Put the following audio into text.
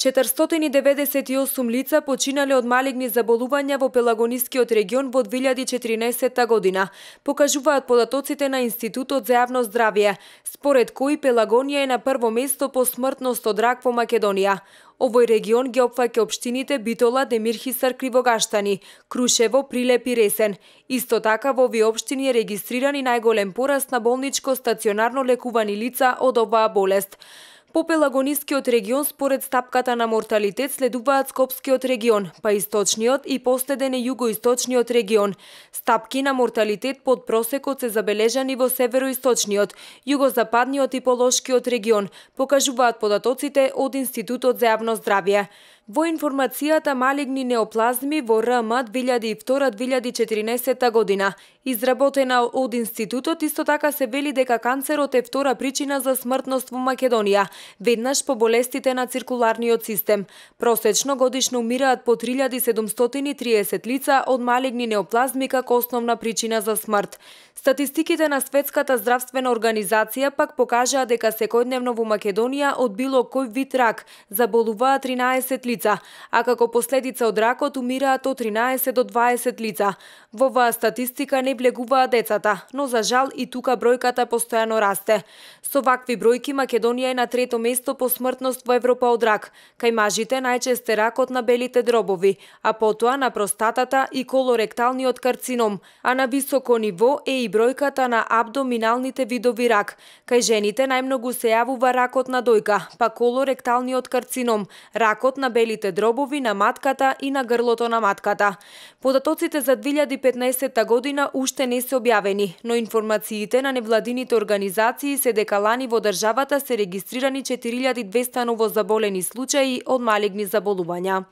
498 лица починале од малигни заболувања во Пелагонискиот регион во 2014 година, покажуваат податоците на Институтот за јавно здравје, според кои Пелагонија е на прво место по смртност од рак во Македонија. Овој регион ги опфаќа општините Битола, Демирхисар, Кривогаштани, Крушево, Прилеп и Ресен. Исто така во овие општини е регистриран и најголем пораст на болничко стационарно лекувани лица од оваа болест. По Пелагонискиот регион според стапката на морталитет следуваат Скопскиот регион, па источниот и последен е југоисточниот регион. Стапки на морталитет под просекот се забележани во североисточниот, југозападниот и полошкиот регион, покажуваат податоците од Институтот за јавно здравје. Во информацијата малигни неоплазми во РМ 2002-2014 година, изработена од институтот, исто така се вели дека канцерот е втора причина за смртност во Македонија, веднаш по болестите на циркуларниот систем. Просечно годишно умираат по 3730 лица од малигни неоплазми како основна причина за смрт. Статистиките на Светската здравствена организација пак покажаа дека секојдневно во Македонија од било кој вид рак заболуваа 13 лица лица, а како последица од ракот умираат од 13 до 20 лица. Во оваа статистика не влегуваат децата, но за жал и тука бројката постојано расте. Со вакви бројки Македонија е на трето место по смртност во Европа од рак. Кај мажите најчест е ракот на белите дробови, а потоа на простатата и колоректалниот карцином, а на високо ниво е и бројката на абдоминалните видови рак. Кај жените најмногу се јавува ракот на дојка, па колоректалниот карцином, ракот на белите белите дробови на матката и на грлото на матката. Податоците за 2015 година уште не се објавени, но информациите на невладините организации се дека лани во државата се регистрирани 4200 новозаболени случаи од малигни заболувања.